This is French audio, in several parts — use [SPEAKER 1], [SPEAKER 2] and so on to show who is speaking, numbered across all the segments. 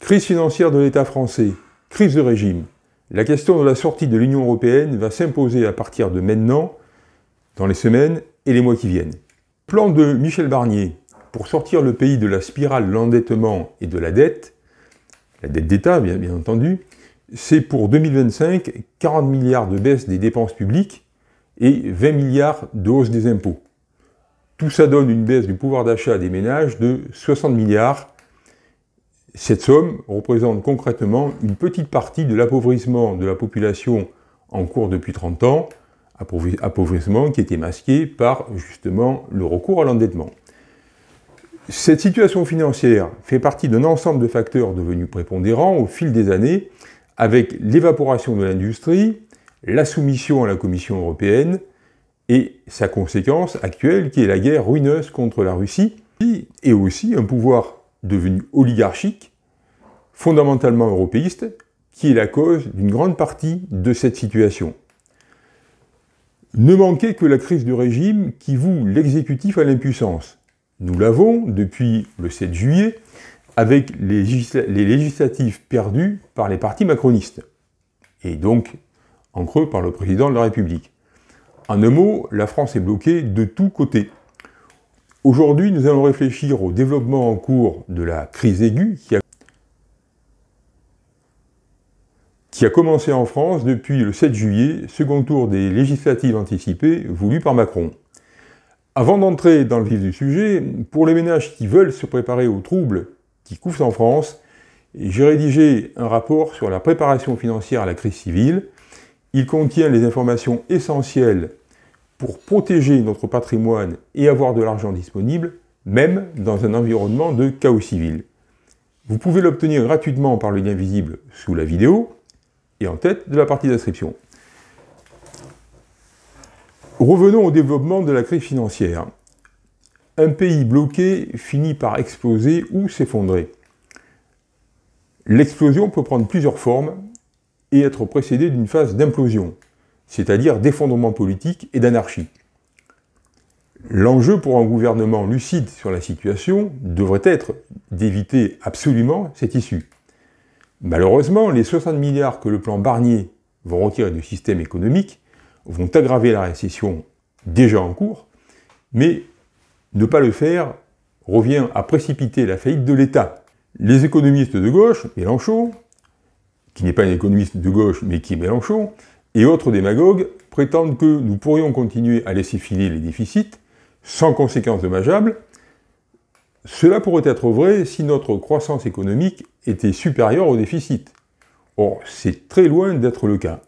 [SPEAKER 1] Crise financière de l'État français, crise de régime. La question de la sortie de l'Union européenne va s'imposer à partir de maintenant, dans les semaines et les mois qui viennent. Plan de Michel Barnier pour sortir le pays de la spirale de l'endettement et de la dette, la dette d'État bien, bien entendu, c'est pour 2025 40 milliards de baisse des dépenses publiques et 20 milliards de hausse des impôts. Tout ça donne une baisse du pouvoir d'achat des ménages de 60 milliards cette somme représente concrètement une petite partie de l'appauvrissement de la population en cours depuis 30 ans, appauvrissement qui était masqué par justement le recours à l'endettement. Cette situation financière fait partie d'un ensemble de facteurs devenus prépondérants au fil des années, avec l'évaporation de l'industrie, la soumission à la Commission européenne et sa conséquence actuelle qui est la guerre ruineuse contre la Russie, et aussi un pouvoir devenue oligarchique, fondamentalement européiste, qui est la cause d'une grande partie de cette situation. Ne manquez que la crise du régime qui voue l'exécutif à l'impuissance. Nous l'avons depuis le 7 juillet, avec les, les législatives perdues par les partis macronistes, et donc en creux par le président de la République. En un mot, la France est bloquée de tous côtés. Aujourd'hui, nous allons réfléchir au développement en cours de la crise aiguë qui a, commencé en France depuis le 7 juillet, second tour des législatives anticipées voulues par Macron. Avant d'entrer dans le vif du sujet, pour les ménages qui veulent se préparer aux troubles qui couvrent en France, j'ai rédigé un rapport sur la préparation financière à la crise civile. Il contient les informations essentielles pour protéger notre patrimoine et avoir de l'argent disponible, même dans un environnement de chaos civil. Vous pouvez l'obtenir gratuitement par le lien visible sous la vidéo et en tête de la partie d'inscription. Revenons au développement de la crise financière. Un pays bloqué finit par exploser ou s'effondrer. L'explosion peut prendre plusieurs formes et être précédée d'une phase d'implosion, c'est-à-dire d'effondrement politique et d'anarchie. L'enjeu pour un gouvernement lucide sur la situation devrait être d'éviter absolument cette issue. Malheureusement, les 60 milliards que le plan Barnier va retirer du système économique vont aggraver la récession déjà en cours, mais ne pas le faire revient à précipiter la faillite de l'État. Les économistes de gauche, Mélenchon, qui n'est pas un économiste de gauche mais qui est Mélenchon, et autres démagogues prétendent que nous pourrions continuer à laisser filer les déficits, sans conséquences dommageables. Cela pourrait être vrai si notre croissance économique était supérieure au déficit. Or, c'est très loin d'être le cas.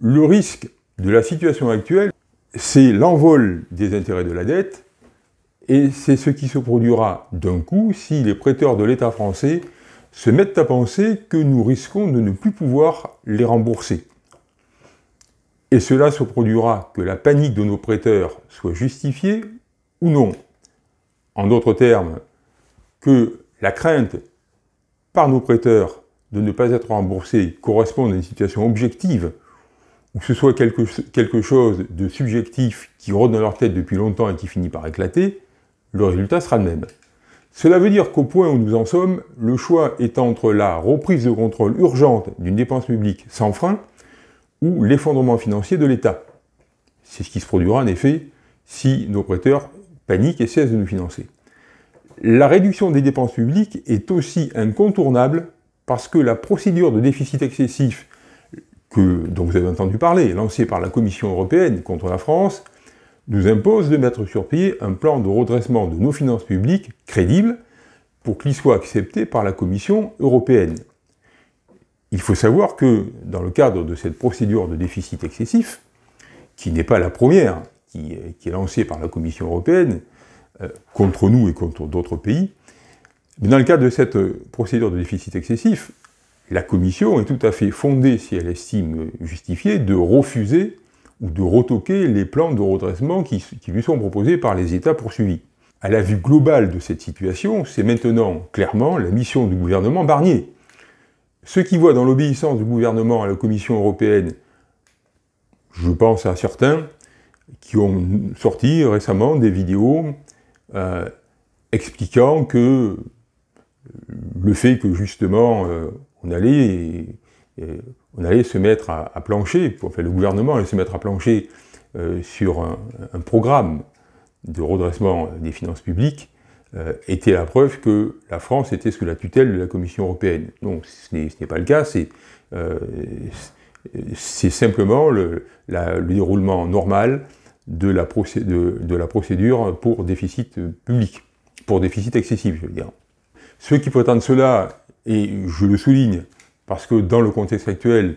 [SPEAKER 1] Le risque de la situation actuelle, c'est l'envol des intérêts de la dette, et c'est ce qui se produira d'un coup si les prêteurs de l'État français se mettent à penser que nous risquons de ne plus pouvoir les rembourser. Et cela se produira que la panique de nos prêteurs soit justifiée ou non. En d'autres termes, que la crainte par nos prêteurs de ne pas être remboursés corresponde à une situation objective, ou que ce soit quelque, quelque chose de subjectif qui rôde dans leur tête depuis longtemps et qui finit par éclater, le résultat sera le même. Cela veut dire qu'au point où nous en sommes, le choix est entre la reprise de contrôle urgente d'une dépense publique sans frein, ou l'effondrement financier de l'État. C'est ce qui se produira en effet si nos prêteurs paniquent et cessent de nous financer. La réduction des dépenses publiques est aussi incontournable parce que la procédure de déficit excessif dont vous avez entendu parler, lancée par la Commission européenne contre la France, nous impose de mettre sur pied un plan de redressement de nos finances publiques crédible pour qu'il soit accepté par la Commission européenne. Il faut savoir que dans le cadre de cette procédure de déficit excessif, qui n'est pas la première, qui, est lancée par la Commission européenne euh, contre nous et contre d'autres pays, mais dans le cadre de cette procédure de déficit excessif, la Commission est tout à fait fondée, si elle estime justifiée, de refuser ou de retoquer les plans de redressement qui, qui lui sont proposés par les États poursuivis. À la vue globale de cette situation, c'est maintenant clairement la mission du gouvernement Barnier ceux qui voient dans l'obéissance du gouvernement à la Commission européenne, je pense à certains qui ont sorti récemment des vidéos euh, expliquant que le fait que justement euh, on, allait, euh, on allait se mettre à, plancher, enfin le gouvernement allait se mettre à plancher sur un, programme de redressement des finances publiques, euh, était la preuve que la France était sous la tutelle de la Commission européenne. Non, ce n'est pas le cas, c'est euh, simplement le, déroulement normal de la, de la, procédure pour déficit public, pour déficit excessif, je veux dire. Ceux qui prétendent cela, et je le souligne, parce que dans le contexte actuel,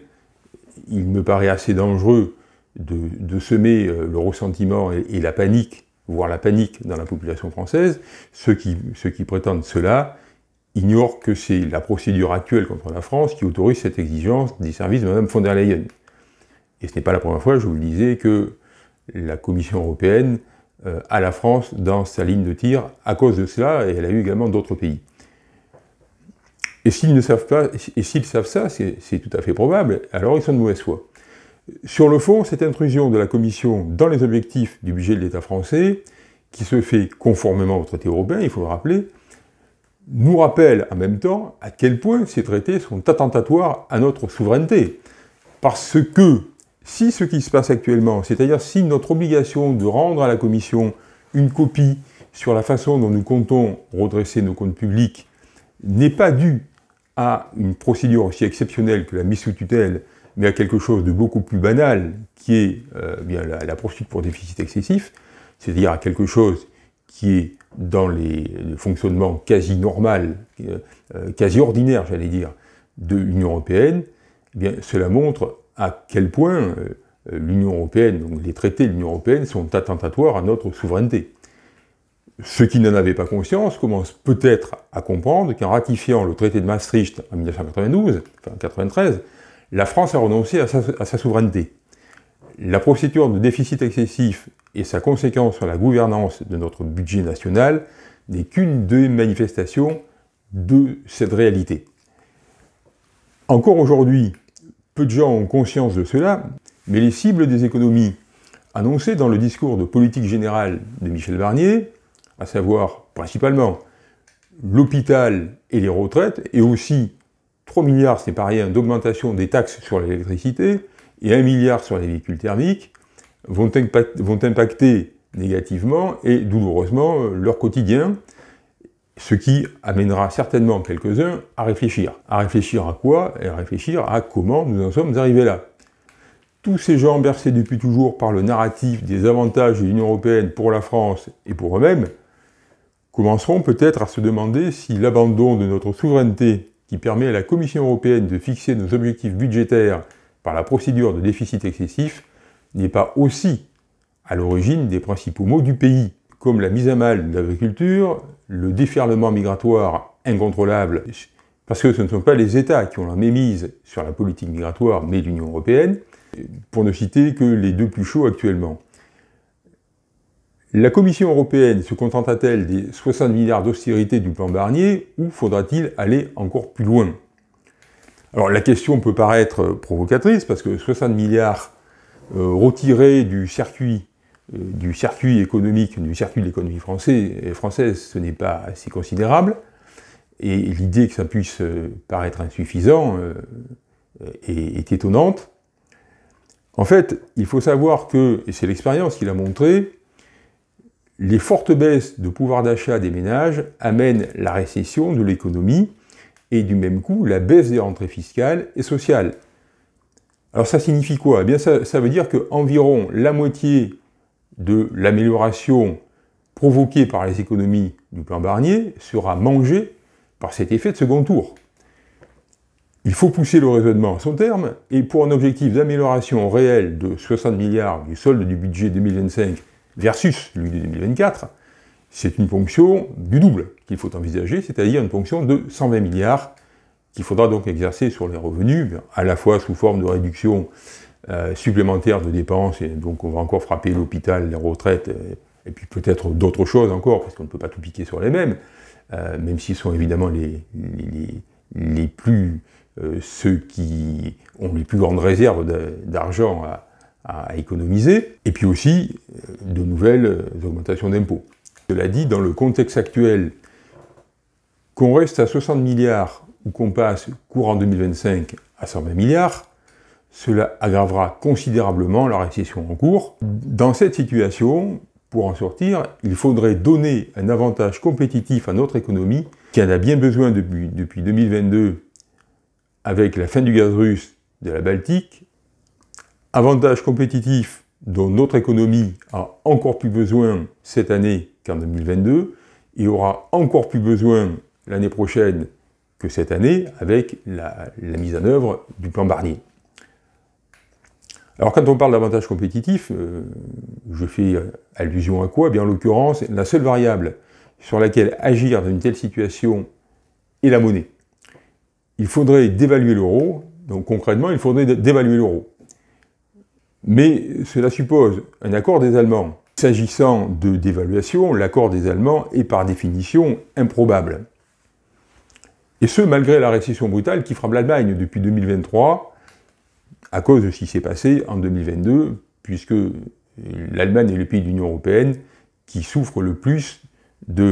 [SPEAKER 1] il me paraît assez dangereux de, semer euh, le ressentiment et la panique voire la panique dans la population française, ceux qui, ceux qui prétendent cela ignorent que c'est la procédure actuelle contre la France qui autorise cette exigence des services de Mme von der Leyen. Et ce n'est pas la première fois, je vous le disais, que la Commission européenne euh, a la France dans sa ligne de tir à cause de cela, et elle a eu également d'autres pays. Et s'ils ne savent pas, et s'ils savent ça, c'est tout à fait probable, alors ils sont de mauvaise foi. Sur le fond, cette intrusion de la Commission dans les objectifs du budget de l'État français, qui se fait conformément au traité européen, il faut le rappeler, nous rappelle en même temps à quel point ces traités sont attentatoires à notre souveraineté. Parce que si ce qui se passe actuellement, c'est-à-dire si notre obligation de rendre à la Commission une copie sur la façon dont nous comptons redresser nos comptes publics n'est pas due à une procédure aussi exceptionnelle que la mise sous tutelle mais à quelque chose de beaucoup plus banal, qui est euh, la, poursuite pour déficit excessif, c'est-à-dire à quelque chose qui est dans les, fonctionnements fonctionnement quasi normal, euh, euh, quasi ordinaire, j'allais dire, de l'Union européenne, eh cela montre à quel point l'Union européenne, donc les traités de l'Union européenne, sont attentatoires à notre souveraineté. Ceux qui n'en avaient pas conscience commencent peut-être à comprendre qu'en ratifiant le traité de Maastricht en 1992, enfin 1993, la France a renoncé à sa, souveraineté. La procédure de déficit excessif et sa conséquence sur la gouvernance de notre budget national n'est qu'une des manifestations de cette réalité. Encore aujourd'hui, peu de gens ont conscience de cela, mais les cibles des économies annoncées dans le discours de politique générale de Michel Barnier, à savoir principalement l'hôpital et les retraites, et aussi 3 milliards, c'est pareil, rien, d'augmentation des taxes sur l'électricité et 1 milliard sur les véhicules thermiques vont, vont impacter négativement et douloureusement euh, leur quotidien, ce qui amènera certainement quelques-uns à réfléchir. À réfléchir à quoi Et à réfléchir à comment nous en sommes arrivés là. Tous ces gens bercés depuis toujours par le narratif des avantages de l'Union européenne pour la France et pour eux-mêmes, commenceront peut-être à se demander si l'abandon de notre souveraineté qui permet à la Commission européenne de fixer nos objectifs budgétaires par la procédure de déficit excessif, n'est pas aussi à l'origine des principaux maux du pays, comme la mise à mal de l'agriculture, le déferlement migratoire incontrôlable, parce que ce ne sont pas les États qui ont la mémise sur la politique migratoire, mais l'Union européenne, pour ne citer que les deux plus chauds actuellement. La Commission européenne se contentera-t-elle des 60 milliards d'austérité du plan Barnier ou faudra-t-il aller encore plus loin Alors la question peut paraître provocatrice parce que 60 milliards euh, retirés du circuit, euh, du circuit économique, du circuit de l'économie euh, française, ce n'est pas assez considérable. Et l'idée que ça puisse paraître insuffisant est, est étonnante. En fait, il faut savoir que, et c'est l'expérience qui l'a montré, les fortes baisses de pouvoir d'achat des ménages amènent la récession de l'économie et du même coup la baisse des rentrées fiscales et sociales. Alors ça signifie quoi eh bien ça, ça, veut dire qu'environ la moitié de l'amélioration provoquée par les économies du plan Barnier sera mangée par cet effet de second tour. Il faut pousser le raisonnement à son terme, et pour un objectif d'amélioration réelle de 60 milliards du solde du budget 2025 versus lui de 2024, c'est une ponction du double qu'il faut envisager, c'est-à-dire une ponction de 120 milliards qu'il faudra donc exercer sur les revenus, à la fois sous forme de réduction euh, supplémentaire de dépenses, et donc on va encore frapper l'hôpital, les retraites, et, puis peut-être d'autres choses encore, parce qu'on ne peut pas tout piquer sur les mêmes, euh, même s'ils sont évidemment les, les, plus, euh, ceux qui ont les plus grandes réserves d'argent à, à économiser, et puis aussi euh, de nouvelles euh, augmentations d'impôts. Cela dit, dans le contexte actuel, qu'on reste à 60 milliards ou qu'on passe courant 2025 à 120 milliards, cela aggravera considérablement la récession en cours. Dans cette situation, pour en sortir, il faudrait donner un avantage compétitif à notre économie, qui en a bien besoin depuis, depuis 2022, avec la fin du gaz russe de la Baltique, Avantage compétitif dont notre économie a encore plus besoin cette année qu'en 2022 et aura encore plus besoin l'année prochaine que cette année avec la, mise en œuvre du plan Barnier. Alors quand on parle d'avantage compétitif, euh, je fais euh, allusion à quoi Bien en l'occurrence, la seule variable sur laquelle agir dans une telle situation est la monnaie. Il faudrait dévaluer l'euro, donc concrètement, il faudrait dévaluer l'euro. Mais cela suppose un accord des Allemands. S'agissant de dévaluation, l'accord des Allemands est par définition improbable. Et ce, malgré la récession brutale qui frappe l'Allemagne depuis 2023, à cause de ce qui s'est passé en 2022, puisque l'Allemagne est le pays de l'Union européenne qui souffre le plus de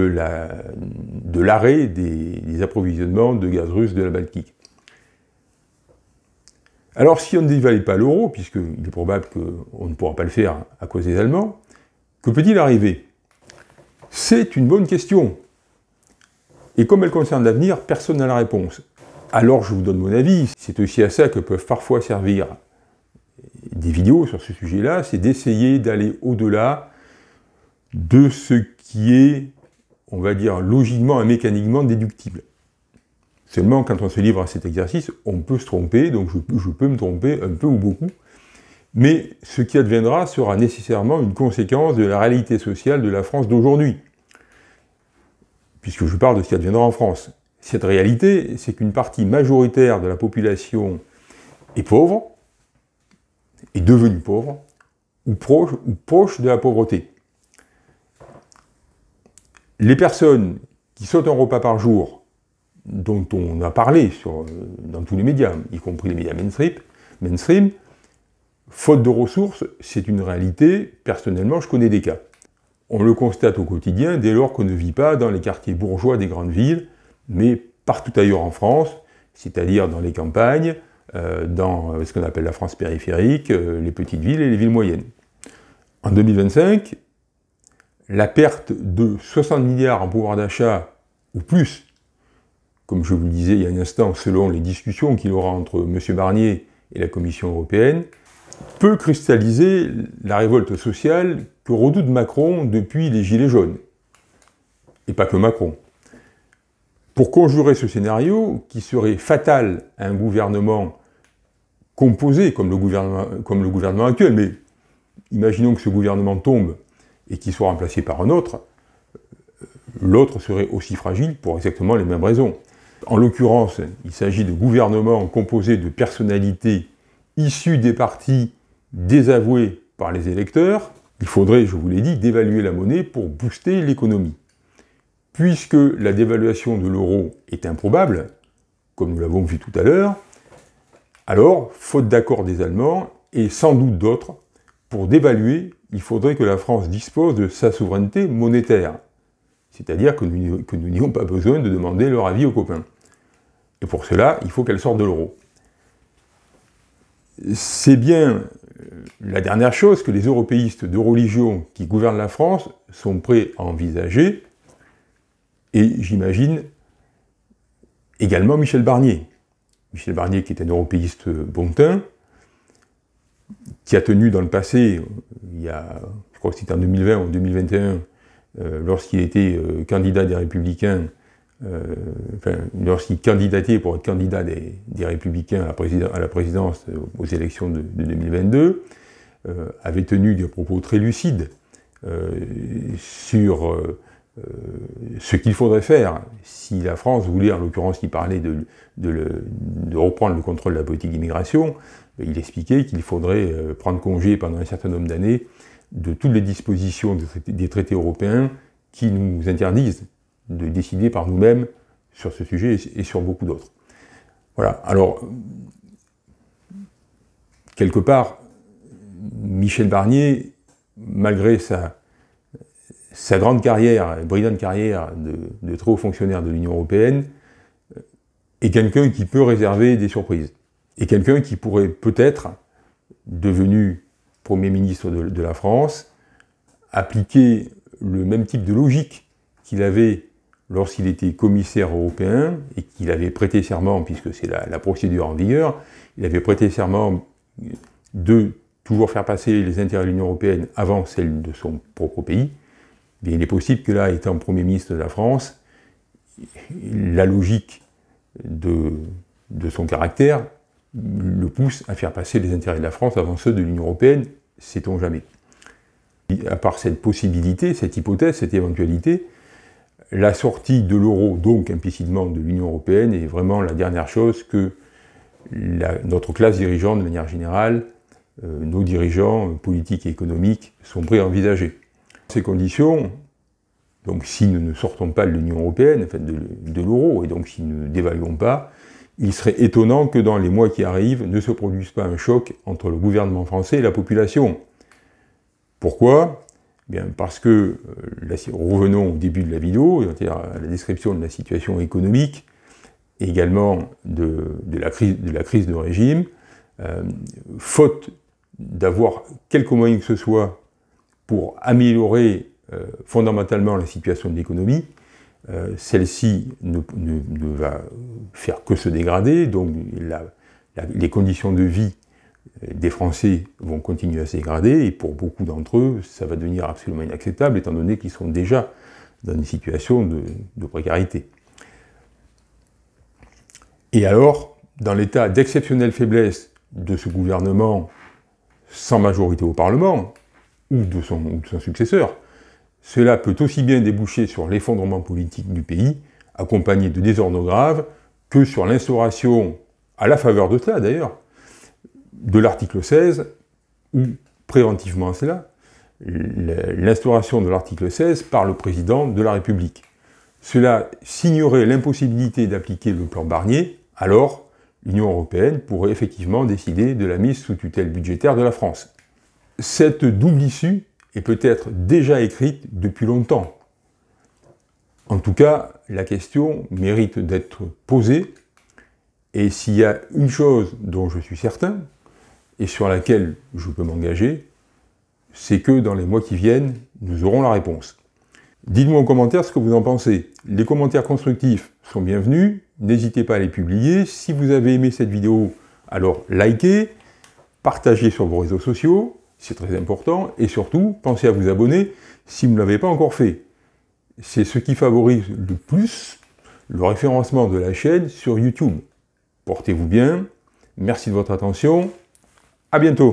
[SPEAKER 1] l'arrêt des approvisionnements de gaz russe de la Baltique. Alors si on ne dévalait pas l'euro, puisqu'il est probable qu'on ne pourra pas le faire à cause des Allemands, que peut-il arriver C'est une bonne question. Et comme elle concerne l'avenir, personne n'a la réponse. Alors je vous donne mon avis, c'est aussi à ça que peuvent parfois servir des vidéos sur ce sujet-là, c'est d'essayer d'aller au-delà de ce qui est, on va dire, logiquement et mécaniquement déductible. Seulement, quand on se livre à cet exercice, on peut se tromper, donc je, peux me tromper un peu ou beaucoup, mais ce qui adviendra sera nécessairement une conséquence de la réalité sociale de la France d'aujourd'hui, puisque je parle de ce qui adviendra en France. Cette réalité, c'est qu'une partie majoritaire de la population est pauvre, est devenue pauvre, ou proche, ou proche de la pauvreté. Les personnes qui sautent un repas par jour dont on a parlé euh, dans tous les médias, y compris les médias mainstream, faute de ressources, c'est une réalité. Personnellement, je connais des cas. On le constate au quotidien dès lors qu'on ne vit pas dans les quartiers bourgeois des grandes villes, mais partout ailleurs en France, c'est-à-dire dans les campagnes, euh, dans euh, ce qu'on appelle la France périphérique, les petites villes et les villes moyennes. En 2025, la perte de 60 milliards en pouvoir d'achat ou plus comme je vous le disais il y a un instant, selon les discussions qu'il aura entre M. Barnier et la Commission européenne, peut cristalliser la révolte sociale que redoute Macron depuis les Gilets jaunes. Et pas que Macron. Pour conjurer ce scénario, qui serait fatal à un gouvernement composé comme le gouvernement, comme le gouvernement actuel, mais imaginons que ce gouvernement tombe et qu'il soit remplacé par un autre, l'autre serait aussi fragile pour exactement les mêmes raisons. En l'occurrence, il s'agit de gouvernements composés de personnalités issues des partis désavoués par les électeurs. Il faudrait, je vous l'ai dit, dévaluer la monnaie pour booster l'économie. Puisque la dévaluation de l'euro est improbable, comme nous l'avons vu tout à l'heure, alors, faute d'accord des Allemands, et sans doute d'autres, pour dévaluer, il faudrait que la France dispose de sa souveraineté monétaire. C'est-à-dire que nous, que n'ayons pas besoin de demander leur avis aux copains. Et pour cela, il faut qu'elle sorte de l'euro. C'est bien euh, la dernière chose que les européistes de religion qui gouvernent la France sont prêts à envisager, et j'imagine également Michel Barnier. Michel Barnier qui est un européiste bontain, qui a tenu dans le passé, euh, il y a, je crois que c'était en 2020 ou 2021, euh, lorsqu'il était euh, candidat des Républicains, euh, lorsqu'il candidatait pour être candidat des, Républicains à la, présidence, aux élections de, 2022, avait tenu des propos très lucides sur ce qu'il faudrait faire si la France voulait, en l'occurrence qu'il parlait de, reprendre le contrôle de la politique d'immigration, il expliquait qu'il faudrait prendre congé pendant un certain nombre d'années de toutes les dispositions des traités européens qui nous interdisent de décider par nous-mêmes sur ce sujet et sur beaucoup d'autres. Voilà, alors, quelque part, Michel Barnier, malgré sa, grande carrière, brillante carrière de, de très haut fonctionnaire de l'Union européenne, est quelqu'un qui peut réserver des surprises, et quelqu'un qui pourrait peut-être, devenu Premier ministre de, la France, appliquer le même type de logique qu'il avait lorsqu'il était commissaire européen et qu'il avait prêté serment, puisque c'est la, procédure en vigueur, il avait prêté serment de toujours faire passer les intérêts de l'Union européenne avant celles de son propre pays. il est possible que là, étant Premier ministre de la France, la logique de son caractère le pousse à faire passer les intérêts de la France avant ceux de l'Union européenne sait-on jamais. À part cette possibilité, cette hypothèse, cette éventualité, la sortie de l'euro, donc implicitement de l'Union européenne, est vraiment la dernière chose que notre classe dirigeante, de manière générale, euh, nos dirigeants politiques et économiques, sont prêts à envisager. ces conditions, donc si nous ne sortons pas de l'Union européenne, enfin de l'euro, et donc si nous ne dévaluons pas, il serait étonnant que dans les mois qui arrivent ne se produise pas un choc entre le gouvernement français et la population. Pourquoi parce que, euh, revenons au début de la vidéo, à la description de la situation économique, également de, la, crise, de régime, euh, faute d'avoir quelques moyens que ce soit pour améliorer euh, fondamentalement la situation de l'économie, euh, celle-ci ne, va faire que se dégrader, donc les conditions de vie euh, des Français vont continuer à se dégrader, et pour beaucoup d'entre eux, ça va devenir absolument inacceptable, étant donné qu'ils sont déjà dans des situations de, précarité. Et alors, dans l'état d'exceptionnelle faiblesse de ce gouvernement sans majorité au Parlement, ou de son successeur, cela peut aussi bien déboucher sur l'effondrement politique du pays, accompagné de désordres graves, que sur l'instauration, à la faveur de cela d'ailleurs, de l'article 16, ou préventivement cela, l'instauration de l'article 16 par le président de la République. Cela signerait l'impossibilité d'appliquer le plan Barnier, alors l'Union européenne pourrait effectivement décider de la mise sous tutelle budgétaire de la France. Cette double issue et peut-être déjà écrite depuis longtemps. En tout cas, la question mérite d'être posée, et s'il y a une chose dont je suis certain, et sur laquelle je peux m'engager, c'est que dans les mois qui viennent, nous aurons la réponse. Dites-moi en commentaire ce que vous en pensez. Les commentaires constructifs sont bienvenus, n'hésitez pas à les publier. Si vous avez aimé cette vidéo, alors likez, partagez sur vos réseaux sociaux, c'est très important, et surtout, pensez à vous abonner si vous ne l'avez pas encore fait. C'est ce qui favorise le plus le référencement de la chaîne sur YouTube. Portez-vous bien, merci de votre attention, à bientôt